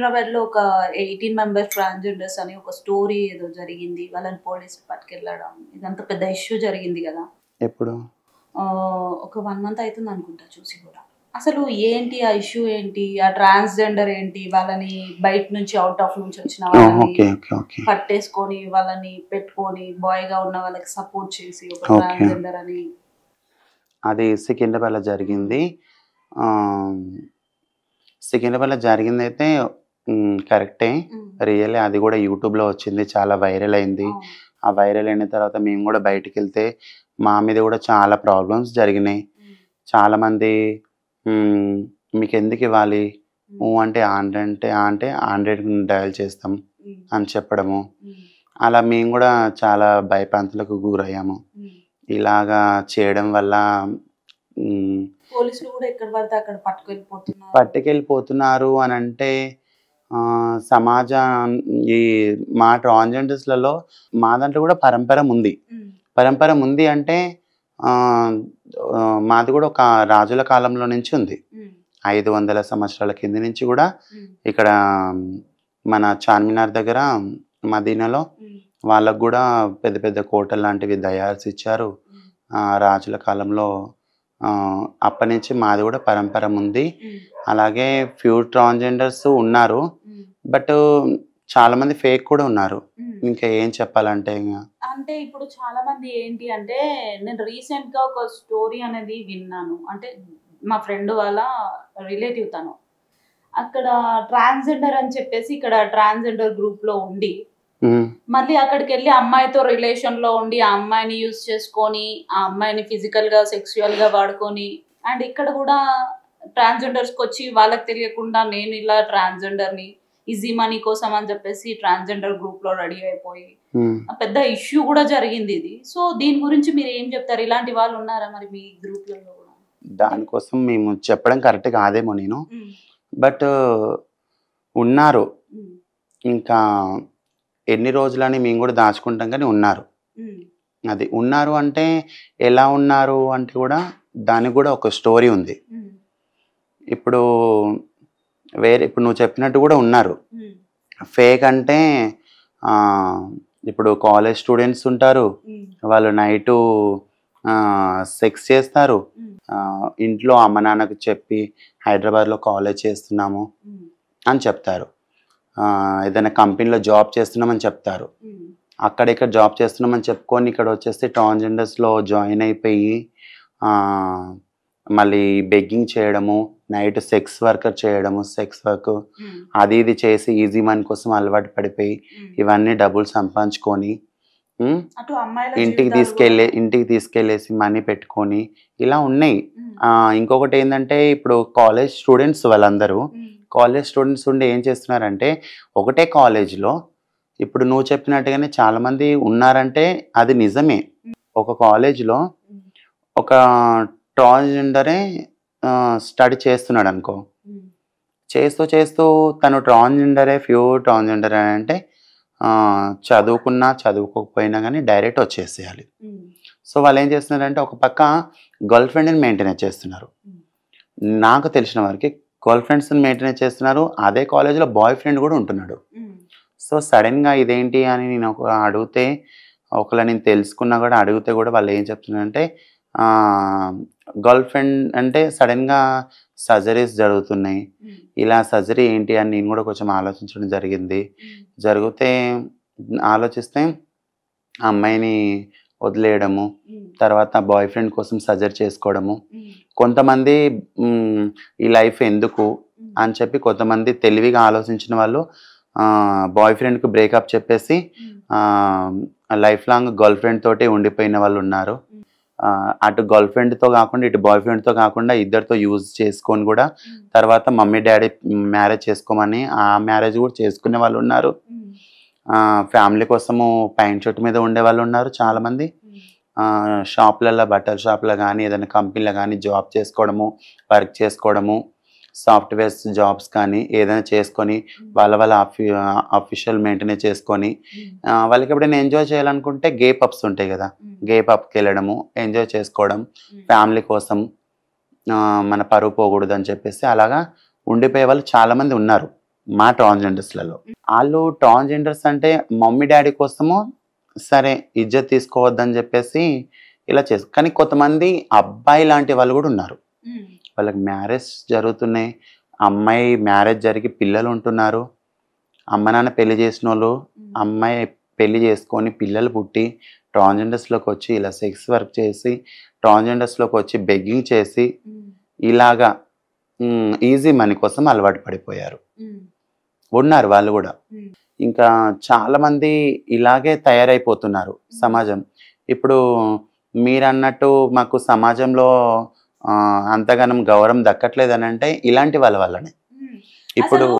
లో ఒక eighteen member transgenders అని ఒక స్టోరీ ఏదో జరిగింది వాళ్ళని పోలీసులు పట్టుకెళ్ళడం ఇదంతా పెద్ద ఇష్యూ జరిగింది కదా ఎప్పుడు ఒక వన్ మంత్ అవుతుంది అనుకుంటా చూసి కూడా అసలు ఏంటి ఆ ఇష్యూ ఏంటి ఆ ట్రాన్స్జెండర్ ఏంటి వాళ్ళని బయట నుంచి అవుట్ ఆఫ్ నుంచి వచ్చిన వాళ్ళని పట్టేసుకొని వాళ్ళని పెట్టుకొని బాయ్ గా ఉన్న వాళ్ళకి సపోర్ట్ చేసి ఒక ట్రాన్స్జెండర్ అని అది సికింద్రాబాద్ జరిగింది సికింద్రాబాద్ జరిగింది అయితే కరెక్టే రియల్ అది కూడా యూట్యూబ్లో వచ్చింది చాలా వైరల్ అయింది ఆ వైరల్ అయిన తర్వాత మేము కూడా బయటికి వెళ్తే మా మీద కూడా చాలా ప్రాబ్లమ్స్ జరిగినాయి చాలామంది మీకు ఎందుకు ఇవ్వాలి ఊ అంటే ఆండ్రెడ్ అంటే అంటే డయల్ చేస్తాం అని చెప్పడము అలా మేము కూడా చాలా భయపంతులకు గురయ్యాము ఇలాగా చేయడం వల్ల పట్టుకెళ్ళిపోతున్నారు అని అంటే సమాజ ఈ మా ట్రాన్జెండర్స్లలో మా దాంట్లో కూడా పరంపర ఉంది పరంపర ఉంది అంటే మాది కూడా ఒక రాజుల కాలంలో నుంచి ఉంది ఐదు వందల సంవత్సరాల కింద నుంచి కూడా ఇక్కడ మన చార్మినార్ దగ్గర మదీనాలో వాళ్ళకు కూడా పెద్ద పెద్ద కోటలు లాంటివి దయాల్సి ఇచ్చారు రాజుల కాలంలో అప్పటి నుంచి మాది కూడా పరంపర ఉంది అలాగే ప్యూర్ ట్రాన్స్జెండర్స్ ఉన్నారు బట్ చాలా మంది ఫేక్ కూడా ఉన్నారు ఇంకా ఏం చెప్పాలంటే అంటే ఇప్పుడు చాలా మంది ఏంటి అంటే నేను రీసెంట్ గా ఒక స్టోరీ అనేది విన్నాను అంటే మా ఫ్రెండ్ వాళ్ళ రిలేటివ్ తను అక్కడ ట్రాన్స్జెండర్ అని చెప్పేసి ఇక్కడ ట్రాన్స్జెండర్ గ్రూప్ లో ఉండి మళ్ళీ అక్కడికి వెళ్ళి అమ్మాయితో రిలేషన్ లో ఉండి ఆ అమ్మాయిని యూజ్ చేసుకొని ఆ అమ్మాయిని ఫిజికల్ గా సెక్సువల్ గా వాడుకొని అండ్ ఇక్కడ కూడా కి వచ్చి వాళ్ళకి తెలియకుండా నేను ఇలా ట్రాన్స్జెండర్ని ఈజీ మనీ కోసం అని చెప్పేసి ట్రాన్స్జెండర్ గ్రూప్ లో రెడీ అయిపోయి hmm. పెద్ద ఇష్యూ కూడా జరిగింది ఇది సో దీని గురించి మీరు ఏం చెప్తారు ఇలాంటి వాళ్ళు ఉన్నారా మరి మీ గ్రూప్ కూడా దానికోసం మేము చెప్పడం కరెక్ట్గా కాదేమో నేను బట్ hmm. ఉన్నారు hmm. ఇంకా ఎన్ని రోజులని మేము కూడా దాచుకుంటాం కానీ ఉన్నారు అది ఉన్నారు అంటే ఎలా ఉన్నారు అంటే కూడా దానికి కూడా ఒక స్టోరీ ఉంది ఇప్పుడు వేరే ఇప్పుడు నువ్వు చెప్పినట్టు కూడా ఉన్నారు ఫేక్ అంటే ఇప్పుడు కాలేజ్ స్టూడెంట్స్ ఉంటారు వాళ్ళు నైటు సెక్స్ చేస్తారు ఇంట్లో అమ్మ నాన్నకు చెప్పి హైదరాబాద్లో కాలేజ్ చేస్తున్నాము అని చెప్తారు ఏదైనా కంపెనీలో జాబ్ చేస్తున్నామని చెప్తారు అక్కడ ఇక్కడ జాబ్ చేస్తున్నామని చెప్పుకొని ఇక్కడ వచ్చేస్తే ట్రాన్స్జెండర్స్లో జాయిన్ అయిపోయి మళ్ళీ బెగ్గింగ్ చేయడము నైట్ సెక్స్ వర్కర్ చేయడము సెక్స్ వర్క్ hmm. అది ఇది చేసి ఈజీ మనీ కోసం అలవాటు పడిపోయి hmm. ఇవన్నీ డబ్బులు సంపాదించుకొని ఇంటికి తీసుకెళ్ళే ఇంటికి తీసుకెళ్ళేసి మనీ పెట్టుకొని ఇలా ఉన్నాయి hmm. ఇంకొకటి ఏంటంటే ఇప్పుడు కాలేజ్ స్టూడెంట్స్ వాళ్ళందరూ కాలేజ్ స్టూడెంట్స్ ఉండి ఏం చేస్తున్నారంటే ఒకటే కాలేజ్లో ఇప్పుడు నువ్వు చెప్పినట్టుగానే చాలామంది ఉన్నారంటే అది నిజమే ఒక కాలేజ్లో ఒక ట్రాన్స్జెండరే స్టడీ చేస్తున్నాడు అనుకో చేస్తూ చేస్తూ తను ట్రాన్స్జెండరే ప్యూర్ ట్రాన్స్జెండర్ అని అంటే చదువుకున్నా చదువుకోకపోయినా కానీ డైరెక్ట్ వచ్చేసేయాలి సో వాళ్ళు ఏం చేస్తున్నారంటే ఒక పక్క గర్ల్ ఫ్రెండ్ని మెయింటైన్ చేస్తున్నారు నాకు తెలిసిన వారికి గర్ల్ ఫ్రెండ్స్ని మెయింటైన్ చేస్తున్నారు అదే కాలేజీలో బాయ్ ఫ్రెండ్ కూడా ఉంటున్నాడు సో సడన్గా ఇదేంటి అని నేను ఒక అడిగితే ఒకళ్ళ నేను తెలుసుకున్నా కూడా అడిగితే కూడా వాళ్ళు ఏం చెప్తున్నారంటే గర్ల్ ఫ్రెండ్ అంటే సడన్గా సర్జరీస్ జరుగుతున్నాయి hmm. ఇలా సర్జరీ ఏంటి అని నేను కూడా కొంచెం ఆలోచించడం జరిగింది hmm. జరిగితే ఆలోచిస్తే అమ్మాయిని వదిలేయడము hmm. తర్వాత బాయ్ ఫ్రెండ్ కోసం సర్జరీ చేసుకోవడము కొంతమంది ఈ లైఫ్ ఎందుకు అని చెప్పి కొంతమంది తెలివిగా ఆలోచించిన వాళ్ళు బాయ్ ఫ్రెండ్కి బ్రేకప్ చెప్పేసి లైఫ్ లాంగ్ గర్ల్ ఫ్రెండ్ తోటి ఉండిపోయిన వాళ్ళు ఉన్నారు అటు గర్ల్ ఫ్రెండ్తో కాకుండా ఇటు బాయ్ ఫ్రెండ్తో కాకుండా ఇద్దరితో యూజ్ చేసుకొని కూడా తర్వాత మమ్మీ డాడీ మ్యారేజ్ చేసుకోమని ఆ మ్యారేజ్ కూడా చేసుకునే వాళ్ళు ఉన్నారు ఫ్యామిలీ కోసము ప్యాంట్ షర్ట్ మీద ఉండే వాళ్ళు ఉన్నారు చాలామంది షాప్లలో బట్టల షాప్లో కానీ ఏదైనా కంపెనీలో కానీ జాబ్ చేసుకోవడము వర్క్ చేసుకోవడము సాఫ్ట్వేర్స్ జాబ్స్ కానీ ఏదైనా చేసుకొని వాళ్ళ వాళ్ళ అఫీషియల్ మెయింటెనెన్స్ చేసుకొని వాళ్ళకి ఎప్పుడైనా ఎంజాయ్ చేయాలనుకుంటే గేప్ అప్స్ ఉంటాయి కదా గేప్ అప్కి వెళ్ళడము ఎంజాయ్ చేసుకోవడం ఫ్యామిలీ కోసం మన పరువు పోకూడదు అని చెప్పేసి అలాగా ఉండిపోయే వాళ్ళు చాలామంది ఉన్నారు మా ట్రాన్స్జెండర్స్లలో వాళ్ళు ట్రాన్స్జెండర్స్ అంటే మమ్మీ డాడీ కోసము సరే ఇజ్జత్ తీసుకోవద్దని చెప్పేసి ఇలా చేసు కానీ కొంతమంది అబ్బాయి లాంటి వాళ్ళు కూడా ఉన్నారు వాళ్ళకి మ్యారేజ్ జరుగుతున్నాయి అమ్మాయి మ్యారేజ్ జరిగి పిల్లలు ఉంటున్నారు అమ్మ నాన్న పెళ్లి చేసిన వాళ్ళు అమ్మాయి పెళ్లి చేసుకొని పిల్లలు పుట్టి ట్రాన్జెండర్స్లోకి వచ్చి ఇలా సెక్స్ వర్క్ చేసి ట్రాన్జెండర్స్లోకి వచ్చి బెగ్గింగ్ చేసి ఇలాగా ఈజీ మనీ కోసం అలవాటు పడిపోయారు ఉన్నారు వాళ్ళు కూడా ఇంకా చాలామంది ఇలాగే తయారైపోతున్నారు సమాజం ఇప్పుడు మీరు అన్నట్టు మాకు సమాజంలో అంతగానం గౌరవం దక్కట్లేదని అంటే ఇలాంటి వాళ్ళ వల్లనే ఇప్పుడు